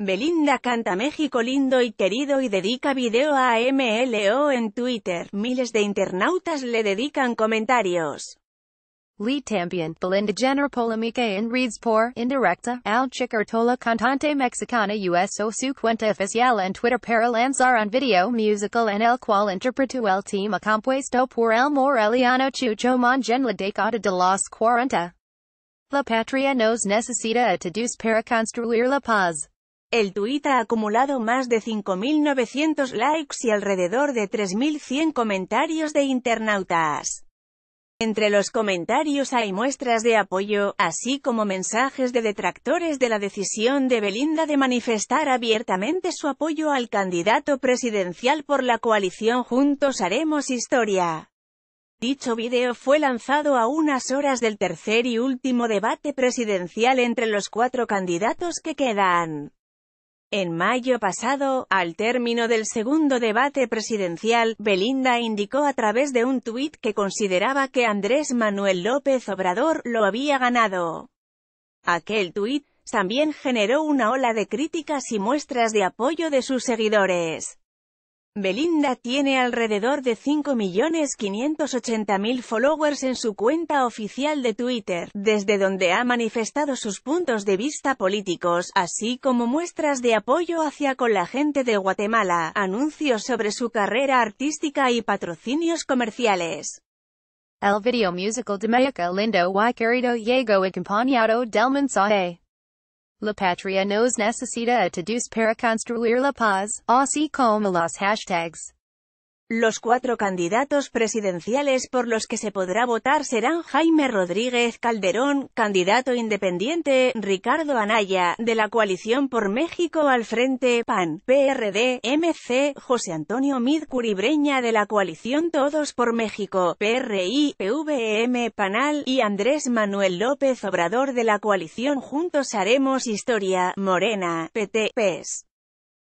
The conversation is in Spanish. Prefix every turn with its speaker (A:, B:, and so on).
A: Belinda canta México lindo y querido y dedica video a MLO en Twitter. Miles de internautas le dedican comentarios.
B: Lee también, Belinda Jenner polémica en reads por, indirecta, al chicartola cantante mexicana uso su cuenta oficial en Twitter para lanzar un video musical en el cual interpretó el tema compuesto por el moreliano Chucho Mongen la década de los 40. La patria nos necesita a todos para construir la paz.
A: El tuit ha acumulado más de 5.900 likes y alrededor de 3.100 comentarios de internautas. Entre los comentarios hay muestras de apoyo, así como mensajes de detractores de la decisión de Belinda de manifestar abiertamente su apoyo al candidato presidencial por la coalición Juntos Haremos Historia. Dicho video fue lanzado a unas horas del tercer y último debate presidencial entre los cuatro candidatos que quedan. En mayo pasado, al término del segundo debate presidencial, Belinda indicó a través de un tuit que consideraba que Andrés Manuel López Obrador lo había ganado. Aquel tuit también generó una ola de críticas y muestras de apoyo de sus seguidores. Belinda tiene alrededor de 5.580.000 followers en su cuenta oficial de Twitter, desde donde ha manifestado sus puntos de vista políticos, así como muestras de apoyo hacia con la gente de Guatemala, anuncios sobre su carrera artística y patrocinios comerciales.
B: El video musical de Lindo acompañado del mensaje. La Patria nos necesita a todos para construir la paz, así como las hashtags Los
A: cuatro candidatos presidenciales por los que se podrá votar serán Jaime Rodríguez Calderón, candidato independiente, Ricardo Anaya, de la coalición por México al frente, PAN, PRD, MC, José Antonio Mid Curibreña de la coalición Todos por México, PRI, PVM, e PANAL, y Andrés Manuel López Obrador de la coalición Juntos Haremos Historia, Morena, PT, PES.